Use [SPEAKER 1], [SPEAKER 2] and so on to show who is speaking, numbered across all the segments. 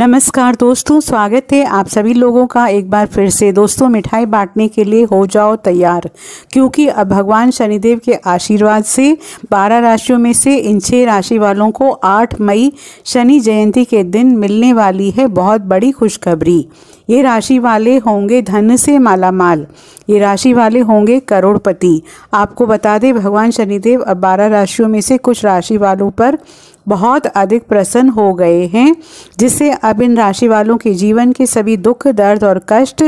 [SPEAKER 1] नमस्कार दोस्तों स्वागत है आप सभी लोगों का एक बार फिर से दोस्तों मिठाई बांटने के लिए हो जाओ तैयार क्योंकि अब भगवान शनिदेव के आशीर्वाद से 12 राशियों में से इन छः राशि वालों को 8 मई शनि जयंती के दिन मिलने वाली है बहुत बड़ी खुशखबरी ये राशि वाले होंगे धन से मालामाल ये राशि वाले होंगे करोड़पति आपको बता दें भगवान शनिदेव अब बारह राशियों में से कुछ राशि वालों पर बहुत अधिक प्रसन्न हो गए हैं जिससे अब इन राशि वालों के जीवन के सभी दुख दर्द और कष्ट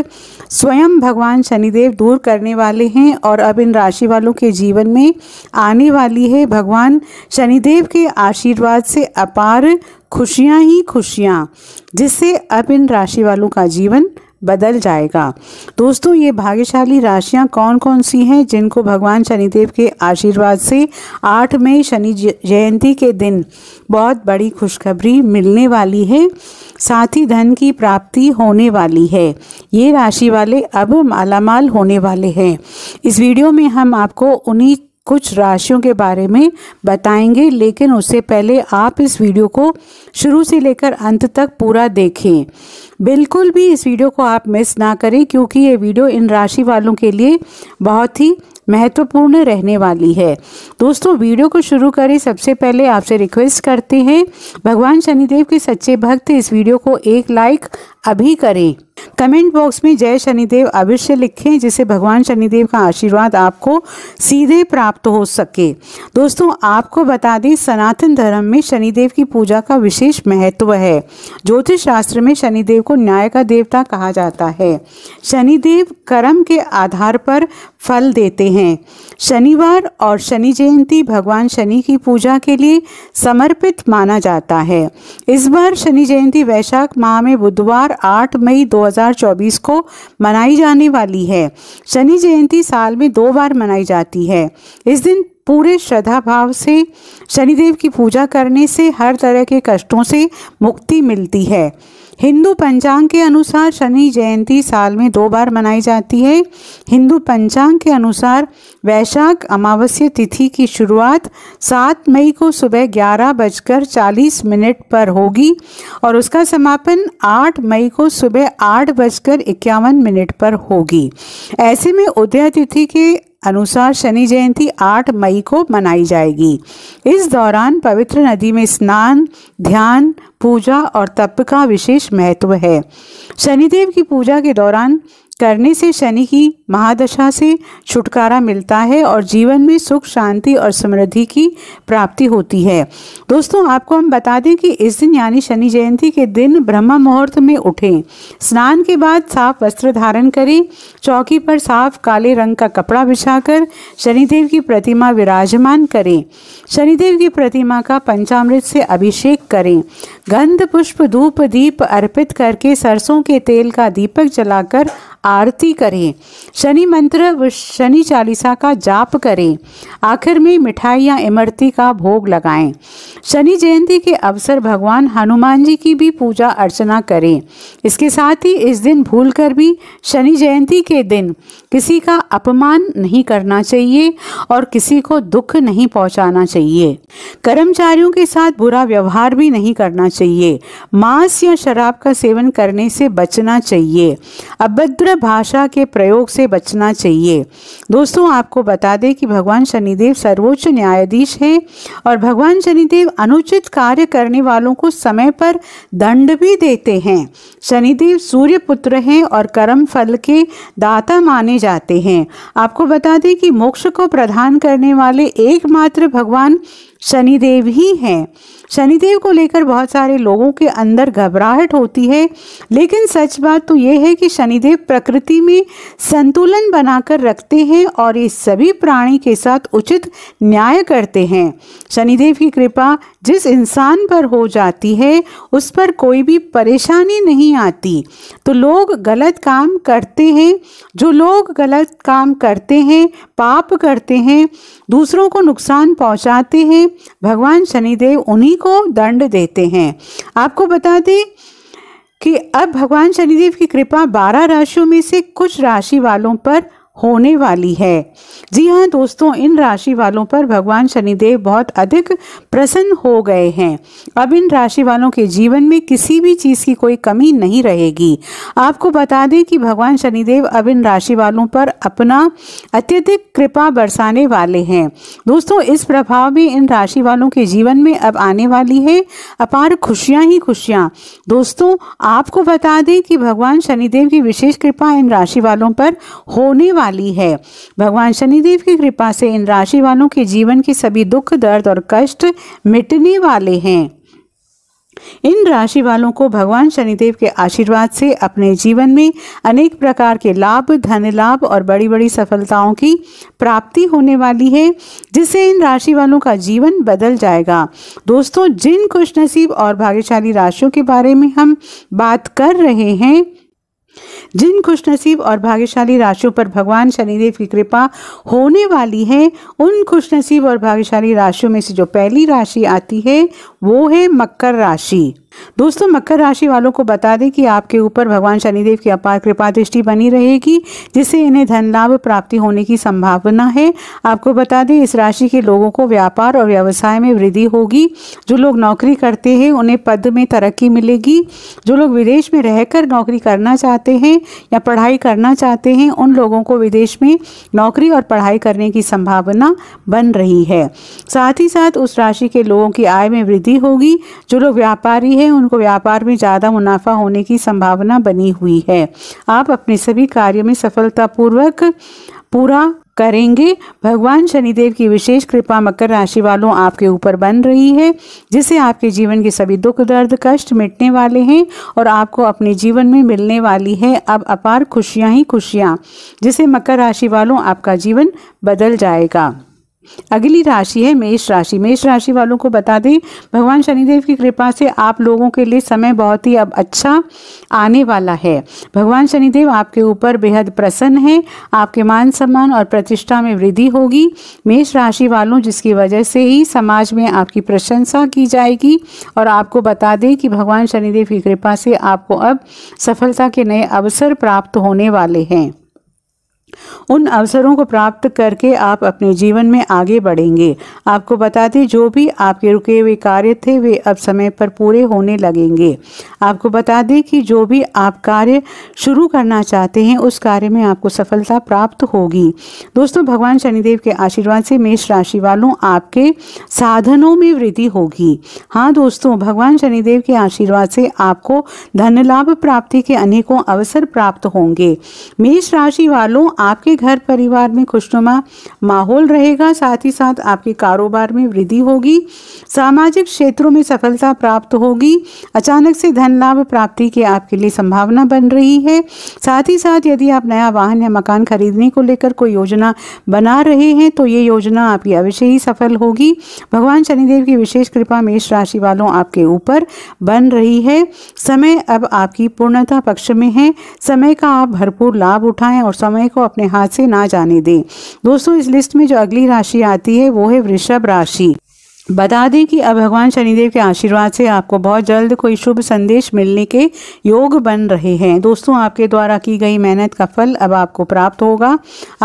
[SPEAKER 1] स्वयं भगवान शनिदेव दूर करने वाले हैं और अब इन राशि वालों के जीवन में आने वाली है भगवान शनिदेव के आशीर्वाद से अपार खुशियाँ ही खुशियाँ जिससे अब इन राशि वालों का जीवन बदल जाएगा दोस्तों ये भाग्यशाली राशियाँ कौन कौन सी हैं जिनको भगवान शनिदेव के आशीर्वाद से आठ मई शनि जयंती के दिन बहुत बड़ी खुशखबरी मिलने वाली है साथ ही धन की प्राप्ति होने वाली है ये राशि वाले अब मालामाल होने वाले हैं इस वीडियो में हम आपको उन्हीं कुछ राशियों के बारे में बताएंगे लेकिन उससे पहले आप इस वीडियो को शुरू से लेकर अंत तक पूरा देखें बिल्कुल भी इस वीडियो को आप मिस ना करें क्योंकि ये वीडियो इन राशि वालों के लिए बहुत ही महत्वपूर्ण रहने वाली है दोस्तों वीडियो को शुरू करें सबसे पहले आपसे रिक्वेस्ट करते हैं भगवान शनिदेव के सच्चे भक्त इस वीडियो को एक लाइक अभी करें कमेंट बॉक्स में जय शनिदेव अवश्य लिखें जिससे भगवान शनिदेव का आशीर्वाद आपको सीधे प्राप्त हो सके दोस्तों आपको बता दें सनातन धर्म में शनिदेव की पूजा का विशेष महत्व है ज्योतिष शास्त्र में शनिदेव को न्याय का देवता कहा जाता है शनिदेव कर्म के आधार पर फल देते हैं शनिवार और शनि जयंती भगवान शनि की पूजा के लिए समर्पित माना जाता है इस बार शनि जयंती वैशाख माह में बुधवार 8 मई 2024 को मनाई जाने वाली है शनि जयंती साल में दो बार मनाई जाती है इस दिन पूरे श्रद्धा भाव से शनिदेव की पूजा करने से हर तरह के कष्टों से मुक्ति मिलती है हिंदू पंचांग के अनुसार शनि जयंती साल में दो बार मनाई जाती है हिंदू पंचांग के अनुसार वैशाख अमावस्या तिथि की शुरुआत 7 मई को सुबह ग्यारह बजकर चालीस मिनट पर होगी और उसका समापन 8 मई को सुबह आठ बजकर इक्यावन मिनट पर होगी ऐसे में उदय तिथि के अनुसार शनि जयंती 8 मई को मनाई जाएगी इस दौरान पवित्र नदी में स्नान ध्यान पूजा और तप का विशेष महत्व है शनिदेव की पूजा के दौरान करने से शनि की महादशा से छुटकारा मिलता है और जीवन में सुख शांति और समृद्धि की प्राप्ति होती है दोस्तों आपको हम बता दें कि इस दिन यानी शनि जयंती के दिन ब्रह्म मुहूर्त में उठें स्नान के बाद साफ वस्त्र धारण करें चौकी पर साफ काले रंग का कपड़ा बिछाकर शनिदेव की प्रतिमा विराजमान करें शनिदेव की प्रतिमा का पंचामृत से अभिषेक करें गंध पुष्प धूप दीप अर्पित करके सरसों के तेल का दीपक जलाकर आरती करें शनि मंत्र शनि चालीसा का जाप करें आखिर में मिठाई या इमरती का भोग लगाएं शनि जयंती के अवसर भगवान हनुमान जी की भी पूजा अर्चना करें इसके साथ ही इस दिन भूल कर भी शनि जयंती के दिन किसी का अपमान नहीं करना चाहिए और किसी को दुख नहीं पहुंचाना चाहिए कर्मचारियों के साथ बुरा व्यवहार भी नहीं करना चाहिए मांस या शराब का सेवन करने से बचना चाहिए अभद्र तीव्र भाषा के प्रयोग से बचना चाहिए दोस्तों आपको बता दें कि भगवान शनिदेव सर्वोच्च न्यायाधीश हैं और भगवान शनिदेव अनुचित कार्य करने वालों को समय पर दंड भी देते हैं शनिदेव सूर्य पुत्र हैं और कर्म फल के दाता माने जाते हैं आपको बता दें कि मोक्ष को प्रधान करने वाले एकमात्र भगवान शनिदेव ही हैं शनिदेव को लेकर बहुत सारे लोगों के अंदर घबराहट होती है लेकिन सच बात तो ये है कि शनिदेव प्रकृति में संतुलन बनाकर रखते हैं और ये सभी प्राणी के साथ उचित न्याय करते हैं शनिदेव की कृपा जिस इंसान पर हो जाती है उस पर कोई भी परेशानी नहीं आती तो लोग गलत काम करते हैं जो लोग गलत काम करते हैं पाप करते हैं दूसरों को नुकसान पहुंचाते हैं भगवान शनिदेव उन्हीं को दंड देते हैं आपको बता दें कि अब भगवान शनिदेव की कृपा बारह राशियों में से कुछ राशि वालों पर होने वाली है जी हाँ दोस्तों इन राशि वालों पर भगवान शनिदेव बहुत अधिक प्रसन्न हो गए हैं अब इन राशि वालों के जीवन में किसी भी चीज़ की कोई कमी नहीं रहेगी आपको बता दें कि भगवान शनिदेव अब इन राशि वालों पर अपना अत्यधिक कृपा बरसाने वाले हैं दोस्तों इस प्रभाव में इन राशि वालों के जीवन में अब आने वाली है अपार खुशियाँ ही खुशियाँ दोस्तों आपको बता दें कि भगवान शनिदेव की विशेष कृपा इन राशि वालों पर होने वाली वाली है भगवान शनिदेव की कृपा से इन राशि वालों के जीवन के सभी दुख दर्द और कष्ट मिटने वाले हैं इन राशि वालों को भगवान शनिदेव के आशीर्वाद से अपने जीवन में अनेक प्रकार के लाभ धन लाभ और बड़ी बड़ी सफलताओं की प्राप्ति होने वाली है जिससे इन राशि वालों का जीवन बदल जाएगा दोस्तों जिन खुशनसीब और भाग्यशाली राशियों के बारे में हम बात कर रहे हैं जिन खुशनसीब और भाग्यशाली राशियों पर भगवान शनिदेव की कृपा होने वाली है उन खुशनसीब और भाग्यशाली राशियों में से जो पहली राशि आती है वो है मकर राशि दोस्तों मकर राशि वालों को बता दें कि आपके ऊपर भगवान शनिदेव की अपार कृपा दृष्टि बनी रहेगी जिससे इन्हें धन लाभ प्राप्ति होने की संभावना है आपको बता दें इस राशि के लोगों को व्यापार और व्यवसाय में वृद्धि होगी जो लोग नौकरी करते हैं उन्हें पद में तरक्की मिलेगी जो लोग विदेश में रहकर नौकरी करना चाहते हैं या पढ़ाई करना चाहते हैं उन लोगों को विदेश में नौकरी और पढ़ाई करने की संभावना बन रही है साथ ही साथ उस राशि के लोगों की आय में वृद्धि होगी जो लोग व्यापारी है उनको व्यापार में ज़्यादा मुनाफा होने की संभावना बनी हुई है आप अपने सभी कार्यों में सफलतापूर्वक पूरा करेंगे भगवान शनिदेव की विशेष कृपा मकर राशि वालों आपके ऊपर बन रही है जिससे आपके जीवन के सभी दुख दर्द कष्ट मिटने वाले हैं और आपको अपने जीवन में मिलने वाली है अब अपार खुशियां ही खुशियां जिसे मकर राशि वालों आपका जीवन बदल जाएगा अगली राशि है मेष राशि मेष राशि वालों को बता दें भगवान शनिदेव की कृपा से आप लोगों के लिए समय बहुत ही अब अच्छा आने वाला है भगवान शनिदेव आपके ऊपर बेहद प्रसन्न हैं आपके मान सम्मान और प्रतिष्ठा में वृद्धि होगी मेष राशि वालों जिसकी वजह से ही समाज में आपकी प्रशंसा की जाएगी और आपको बता दें कि भगवान शनिदेव की कृपा से आपको अब सफलता के नए अवसर प्राप्त होने वाले हैं उन अवसरों को प्राप्त करके आप अपने जीवन में आगे बढ़ेंगे आपको बता दें जो भी आपके रुके हुए कार्य थे वे अब समय पर पूरे होने लगेंगे आपको बता दें कि जो भी आप कार्य शुरू करना चाहते हैं उस कार्य में आपको सफलता प्राप्त होगी दोस्तों भगवान शनिदेव के आशीर्वाद से मेष राशि वालों आपके साधनों में वृद्धि होगी हाँ दोस्तों भगवान शनिदेव के आशीर्वाद से आपको धन लाभ प्राप्ति के अनेकों अवसर प्राप्त होंगे मेष राशि वालों आपके घर परिवार में खुशनुमा माहौल रहेगा साथ ही साथ आपके कारोबार में वृद्धि होगी सामाजिक क्षेत्रों में सफलता प्राप्त होगी अचानक से धन लाभ प्राप्ति की आपके लिए संभावना बन रही है साथ ही साथ यदि आप नया वाहन या मकान खरीदने को लेकर कोई योजना बना रहे हैं तो ये योजना आपकी अवश्य ही सफल होगी भगवान शनिदेव की विशेष कृपा मेष राशि वालों आपके ऊपर बन रही है समय अब आपकी पूर्णता पक्ष में है समय का आप भरपूर लाभ उठाएं और समय को अपने हाथ से ना जाने दें दोस्तों इस लिस्ट में जो अगली राशि आती है वो है वृषभ राशि बता दें कि अब भगवान शनिदेव के आशीर्वाद से आपको बहुत जल्द कोई शुभ संदेश मिलने के योग बन रहे हैं दोस्तों आपके द्वारा की गई मेहनत का फल अब आपको प्राप्त होगा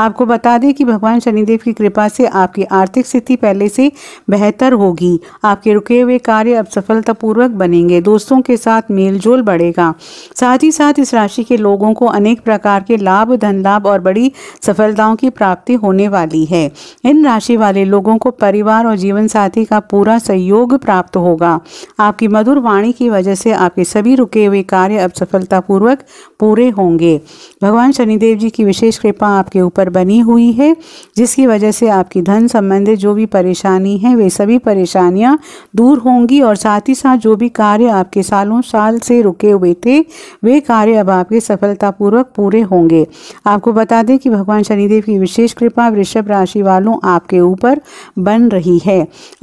[SPEAKER 1] आपको बता दें कि भगवान शनिदेव की कृपा से आपकी आर्थिक स्थिति पहले से बेहतर होगी आपके रुके हुए कार्य अब सफलतापूर्वक बनेंगे दोस्तों के साथ मेलजोल बढ़ेगा साथ ही साथ इस राशि के लोगों को अनेक प्रकार के लाभ धन लाभ और बड़ी सफलताओं की प्राप्ति होने वाली है इन राशि वाले लोगों को परिवार और जीवन साथी वाणी का पूरा सहयोग प्राप्त होगा आपकी मधुर वाणी की वजह से आपके सभी रुके हुए कार्य अब सफलतापूर्वक पूरे होंगे भगवान शनिदेव जी की विशेष कृपा आपके ऊपर बनी हुई है जिसकी वजह से आपकी धन संबंधित जो भी परेशानी है वे सभी परेशानियाँ दूर होंगी और साथ ही साथ जो भी कार्य आपके सालों साल से रुके हुए थे वे कार्य अब आपके सफलतापूर्वक पूरे होंगे आपको बता दें कि भगवान शनिदेव की विशेष कृपा वृषभ राशि वालों आपके ऊपर बन रही है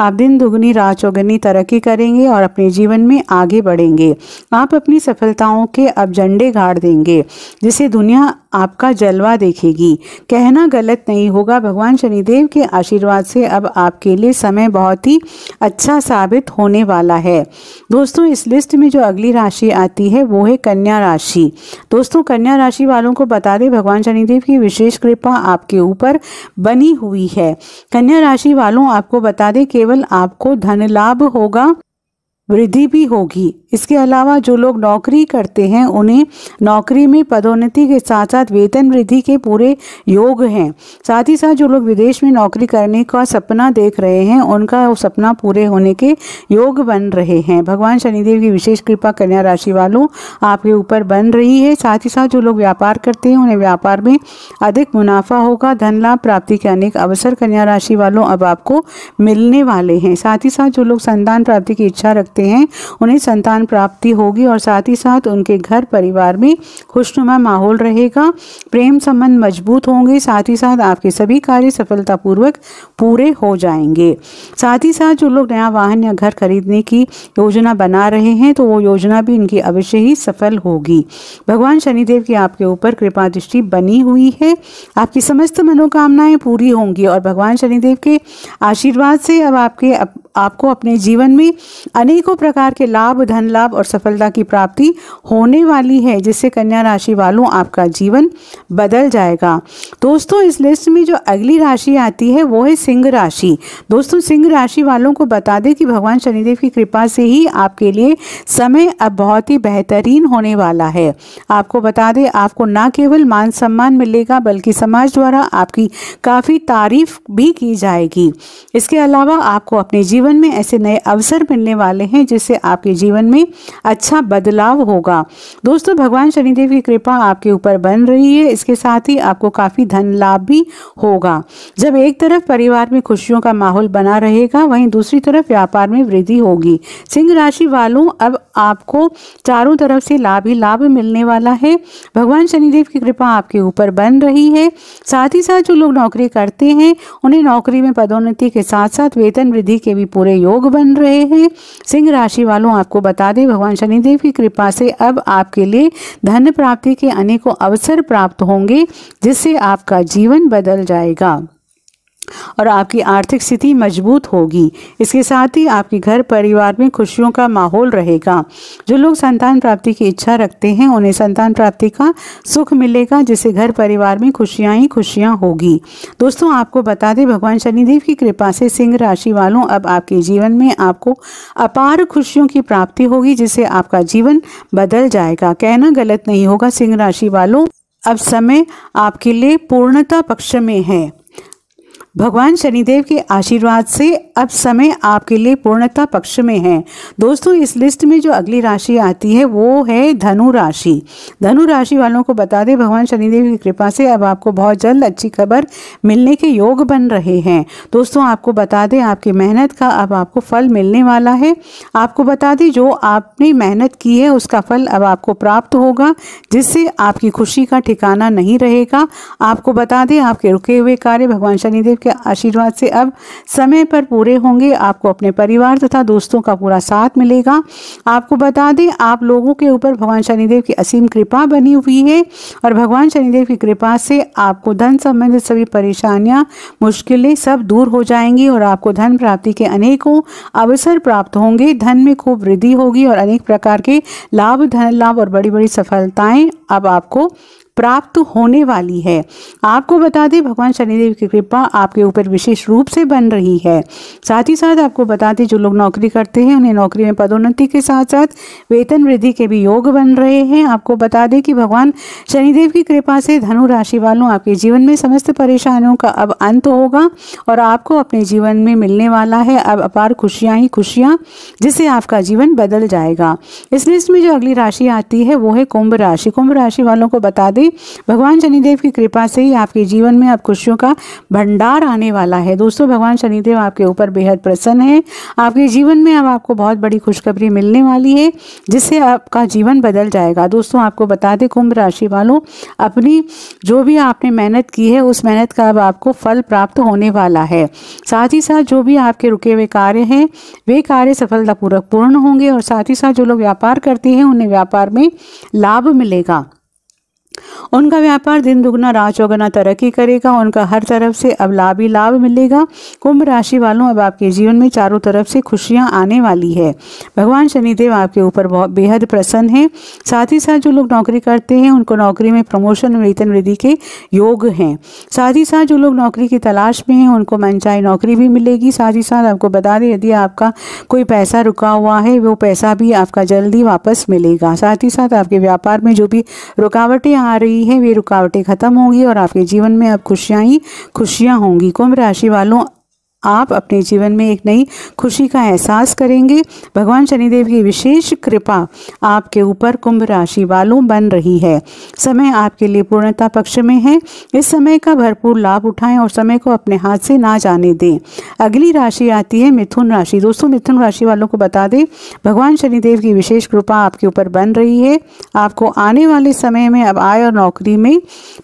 [SPEAKER 1] आप आप दिन दुगनी रात चौगनी तरक्की करेंगे और अपने जीवन में आगे बढ़ेंगे आप अपनी सफलताओं के अब झंडे गाड़ देंगे जिसे दुनिया आपका जलवा देखेगी कहना गलत नहीं होगा भगवान शनिदेव के आशीर्वाद से अब आपके लिए समय बहुत ही अच्छा साबित होने वाला है दोस्तों इस लिस्ट में जो अगली राशि आती है वो है कन्या राशि दोस्तों कन्या राशि वालों को बता दें भगवान शनिदेव की विशेष कृपा आपके ऊपर बनी हुई है कन्या राशि वालों आपको बता दें केवल आपको धन लाभ होगा वृद्धि भी होगी इसके अलावा जो लोग नौकरी करते हैं उन्हें नौकरी में पदोन्नति के साथ साथ वेतन वृद्धि के पूरे योग हैं साथ ही साथ जो लोग विदेश में नौकरी करने का सपना देख रहे हैं उनका वो सपना पूरे होने के योग बन रहे हैं भगवान शनिदेव की विशेष कृपा कन्या राशि वालों आपके ऊपर बन रही है साथ ही साथ जो लोग व्यापार करते हैं उन्हें व्यापार में अधिक मुनाफा होगा धन लाभ प्राप्ति के अनेक अवसर कन्या राशि वालों अब आपको मिलने वाले हैं साथ ही साथ जो लोग संतान प्राप्ति की इच्छा रखते सकते हैं उन्हें संतान प्राप्ति होगी और साथ ही साथ उनके घर परिवार में खुशनुमा माहौल रहेगा प्रेम संबंध मजबूत होंगे साथ ही साथ आपके सभी कार्य सफलतापूर्वक पूरे हो जाएंगे साथ ही साथ जो लोग नया वाहन या घर खरीदने की योजना बना रहे हैं तो वो योजना भी इनकी अवश्य ही सफल होगी भगवान शनिदेव की आपके ऊपर कृपा दृष्टि बनी हुई है आपकी समस्त मनोकामनाएं पूरी होंगी और भगवान शनिदेव के आशीर्वाद से अब आपके आपको अपने जीवन में अनेकों प्रकार के लाभ धन लाभ और सफलता की प्राप्ति होने वाली है जिससे कन्या राशि वालों आपका जीवन बदल जाएगा दोस्तों इस लिस्ट में जो अगली राशि आती है वो है सिंह राशि दोस्तों सिंह राशि वालों को बता दें कि भगवान शनिदेव की कृपा से ही आपके लिए समय अब बहुत ही बेहतरीन होने वाला है आपको बता दें आपको ना केवल मान सम्मान मिलेगा बल्कि समाज द्वारा आपकी काफ़ी तारीफ भी की जाएगी इसके अलावा आपको अपने जीवन जीवन में ऐसे नए अवसर मिलने वाले हैं जिससे आपके जीवन में अच्छा बदलाव होगा दोस्तों भगवान शनिदेव की कृपा आपके ऊपर बन रही है इसके साथ ही आपको काफ़ी धन लाभ भी होगा जब एक तरफ परिवार में खुशियों का माहौल बना रहेगा वहीं दूसरी तरफ व्यापार में वृद्धि होगी सिंह राशि वालों अब आपको चारों तरफ से लाभ ही लाभ मिलने वाला है भगवान शनिदेव की कृपा आपके ऊपर बन रही है साथ ही साथ जो लोग नौकरी करते हैं उन्हें नौकरी में पदोन्नति के साथ साथ वेतन वृद्धि के भी पूरे योग बन रहे हैं सिंह राशि वालों आपको बता दें भगवान शनिदेव की कृपा से अब आपके लिए धन प्राप्ति के अनेकों अवसर प्राप्त होंगे जिससे आपका जीवन बदल जाएगा और आपकी आर्थिक स्थिति मजबूत होगी इसके साथ ही आपके घर परिवार में खुशियों का माहौल रहेगा जो लोग संतान प्राप्ति की इच्छा रखते हैं उन्हें संतान प्राप्ति का सुख मिलेगा जिससे घर परिवार में खुशियाँ ही खुशियाँ होगी दोस्तों आपको बता दें भगवान शनिदेव की कृपा से सिंह राशि वालों अब आपके जीवन में आपको अपार खुशियों की प्राप्ति होगी जिससे आपका जीवन बदल जाएगा कहना गलत नहीं होगा सिंह राशि वालों अब समय आपके लिए पूर्णता पक्ष में है भगवान शनिदेव के आशीर्वाद से अब समय आपके लिए पूर्णता पक्ष में है दोस्तों इस लिस्ट में जो अगली राशि आती है वो है धनु राशि धनु राशि वालों को बता दें भगवान शनिदेव की कृपा से अब आपको बहुत जल्द अच्छी खबर मिलने के योग बन रहे हैं दोस्तों आपको बता दें आपकी मेहनत का अब आपको फल मिलने वाला है आपको बता दें जो आपने मेहनत की है उसका फल अब आपको प्राप्त होगा जिससे आपकी खुशी का ठिकाना नहीं रहेगा आपको बता दें आपके रुके हुए कार्य भगवान शनिदेव के आशीर्वाद से अब समय पर पूरे होंगे आपको अपने परिवार तथा दोस्तों का पूरा साथ मिलेगा आपको बता दें आप लोगों के ऊपर भगवान शनिदेव की असीम कृपा बनी हुई है और भगवान शनिदेव की कृपा से आपको धन संबंधित सभी परेशानियां मुश्किलें सब दूर हो जाएंगी और आपको धन प्राप्ति के अनेकों अवसर प्राप्त होंगे धन में खूब वृद्धि होगी और अनेक प्रकार के लाभ धन लाभ और बड़ी बड़ी सफलताएं अब आपको प्राप्त होने वाली है आपको बता दें भगवान शनिदेव की कृपा आपके ऊपर विशेष रूप से बन रही है साथ ही साथ आपको बता दें जो लोग नौकरी करते हैं उन्हें नौकरी में पदोन्नति के साथ साथ वेतन वृद्धि के भी योग बन रहे हैं आपको बता दें कि भगवान शनिदेव की कृपा से धनु राशि वालों आपके जीवन में समस्त परेशानियों का अब अंत होगा और आपको अपने जीवन में मिलने वाला है अब अपार खुशियाँ ही खुशियाँ जिससे आपका जीवन बदल जाएगा इस लिस्ट में जो अगली राशि आती है वो है कुंभ राशि कुंभ राशि वालों को बता दें थी भगवान शनिदेव की कृपा से ही आपके जीवन में अब खुशियों का भंडार आने वाला है दोस्तों भगवान शनिदेव आपके ऊपर बेहद प्रसन्न है आपके जीवन में अब आपको बहुत बड़ी खुशखबरी मिलने वाली है जिससे आपका जीवन बदल जाएगा दोस्तों आपको बता दें कुंभ राशि वालों अपनी जो भी आपने मेहनत की है उस मेहनत का अब आपको फल प्राप्त होने वाला है साथ ही साथ जो भी आपके रुके हुए कार्य हैं वे कार्य सफलतापूर्वक पूर्ण होंगे और साथ ही साथ जो लोग व्यापार करते हैं उन्हें व्यापार में लाभ मिलेगा उनका व्यापार दिन दुगना रात चौगना तरक्की करेगा उनका हर तरफ से अब लाभ ही लाभ मिलेगा कुंभ राशि वालों अब आपके जीवन में चारों तरफ से खुशियां आने वाली है भगवान शनिदेव आपके ऊपर बेहद प्रसन्न हैं साथ ही साथ जो लोग नौकरी करते हैं उनको नौकरी में प्रमोशन वेतन वृद्धि के योग हैं साथ ही साथ जो लोग नौकरी की तलाश में हैं उनको मनचाही नौकरी भी मिलेगी साथ ही साथ आपको बता दें यदि आपका कोई पैसा रुका हुआ है वो पैसा भी आपका जल्दी वापस मिलेगा साथ ही साथ आपके व्यापार में जो भी रुकावटें आ आ रही है वे रुकावटें खत्म होंगी और आपके जीवन में अब खुशियाँ ही खुशियाँ होंगी कुंभ राशि वालों आप अपने जीवन में एक नई खुशी का एहसास करेंगे भगवान शनिदेव की विशेष कृपा आपके ऊपर कुंभ राशि वालों बन रही है समय आपके लिए पूर्णता पक्ष में है इस समय का भरपूर लाभ उठाएं और समय को अपने हाथ से ना जाने दें अगली राशि आती है मिथुन राशि दोस्तों मिथुन राशि वालों को बता दें भगवान शनिदेव की विशेष कृपा आपके ऊपर बन रही है आपको आने वाले समय में अब आय और नौकरी में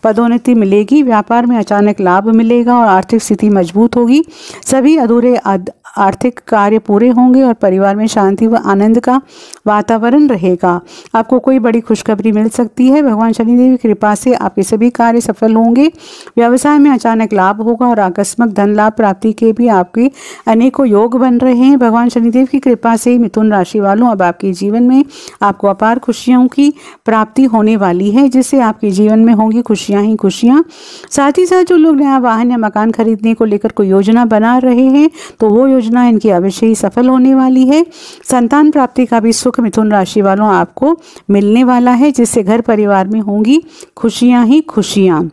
[SPEAKER 1] पदोन्नति मिलेगी व्यापार में अचानक लाभ मिलेगा और आर्थिक स्थिति मजबूत होगी सभी अधूरे आर्थिक कार्य पूरे होंगे और परिवार में शांति व आनंद का वातावरण रहेगा आपको कोई बड़ी खुशखबरी मिल सकती है भगवान शनिदेव की कृपा से आपके सभी कार्य सफल होंगे व्यवसाय में अचानक लाभ होगा और आकस्मिक धन लाभ प्राप्ति के भी आपके अनेकों योग बन रहे हैं भगवान शनिदेव की कृपा से मिथुन राशि वालों अब आपके जीवन में आपको अपार खुशियों की प्राप्ति होने वाली है जिससे आपके जीवन में होंगी खुशियाँ ही खुशियाँ साथ ही साथ जो लोग नया वाहन या मकान खरीदने को लेकर कोई योजना बना गुजार रहे हैं तो वो योजना इनकी अवश्य ही सफल होने वाली है संतान प्राप्ति का भी सुख मिथुन राशि वालों आपको मिलने वाला है जिससे घर परिवार में होंगी खुशियाँ ही खुशियाँ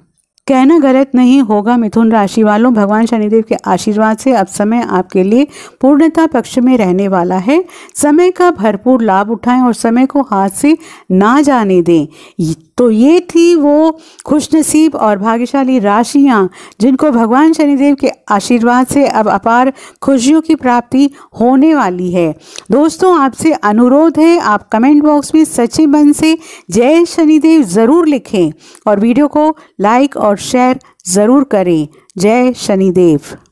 [SPEAKER 1] कहना गलत नहीं होगा मिथुन राशि वालों भगवान शनिदेव के आशीर्वाद से अब समय आपके लिए पूर्णता पक्ष में रहने वाला है समय का भरपूर लाभ उठाएं और समय को हाथ से ना जाने दें तो ये थी वो खुशनसीब और भाग्यशाली राशियाँ जिनको भगवान शनिदेव के आशीर्वाद से अब अपार खुशियों की प्राप्ति होने वाली है दोस्तों आपसे अनुरोध है आप कमेंट बॉक्स में सच्चे मन से जय शनिदेव ज़रूर लिखें और वीडियो को लाइक और शेयर ज़रूर करें जय शनिदेव